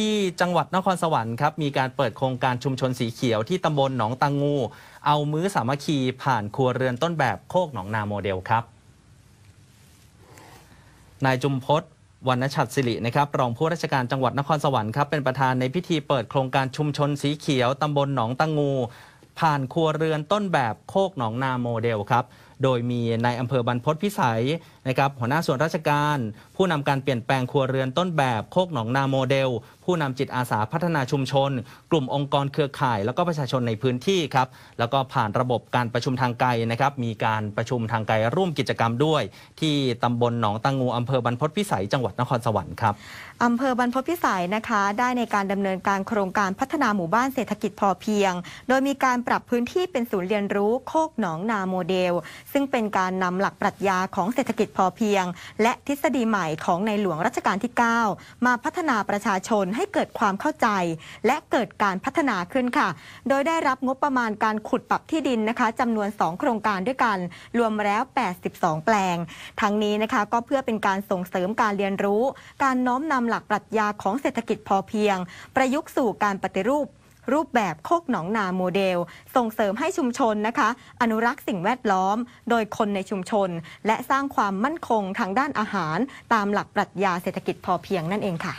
ที่จังหวัดนครสวรรค์ครับมีการเปิดโครงการชุมชนสีเขียวที่ตำบลหนองตังงูเอามื้อสามัคคีผ่านครัวเรือนต้นแบบโคกหนองนาโมเดลครับนายจุมพศวรรณชัดสิรินะครับรองผู้ราชการจังหวัดนครสวรรค์ครับเป็นประธานในพิธีเปิดโครงการชุมชนสีเขียวตำบลหนองตังงู ผ่านครัวเรือนต้นแบบโคกหนองนาโมเดลครับโดยมีนายอำเภอบรรพตพิสัยนะครับหัวหน้าส่วนราชการ ผู้นำการเปลี่ยนแปลงครัวเรือนต้นแบบโคกหนองนาโมเดล ผู้นำจิตอาสาพัฒนาชุมชน กลุ่มองค์กรเครือข่าย แล้วก็ประชาชนในพื้นที่ครับแล้วก็ผ่านระบบการประชุมทางไกลนะครับมีการประชุมทางไกลร่วมกิจกรรมด้วยที่ตำบลหนองตังงูอำเภอบรรพตพิสัยจังหวัดนครสวรรค์ครับอำเภอบรรพตพิสัยนะคะได้ในการดำเนินการโครงการพัฒนาหมู่บ้านเศรษฐกิจพอเพียง โดยมีการปรับพื้นที่เป็นศูนย์เรียนรู้ โคกหนองนาโมเดลซึ่งเป็นการนำหลักปรัชญาของเศรษฐกิจพอเพียง และทฤษฎีใหม่ของในหลวงรัชกาลที่ 9 มาพัฒนาประชาชนให้เกิดความเข้าใจ และเกิดการพัฒนาขึ้นค่ะ โดยได้รับงบประมาณการขุดปรับที่ดินนะคะจำนวน 2 โครงการด้วยกัน รวมแล้ว 82 แปลง ทั้งนี้นะคะก็เพื่อเป็นการส่งเสริมการเรียนรู้ การน้อมนำหลักปรัชญาของเศรษฐกิจพอเพียง ประยุกต์สู่การปฏิรูปรูปแบบโคกหนองนาโมเดล ส่งเสริมให้ชุมชนนะคะ อนุรักษ์สิ่งแวดล้อม โดยคนในชุมชน และสร้างความมั่นคงทางด้านอาหาร ตามหลักปรัชญาเศรษฐกิจพอเพียงนั่นเองค่ะ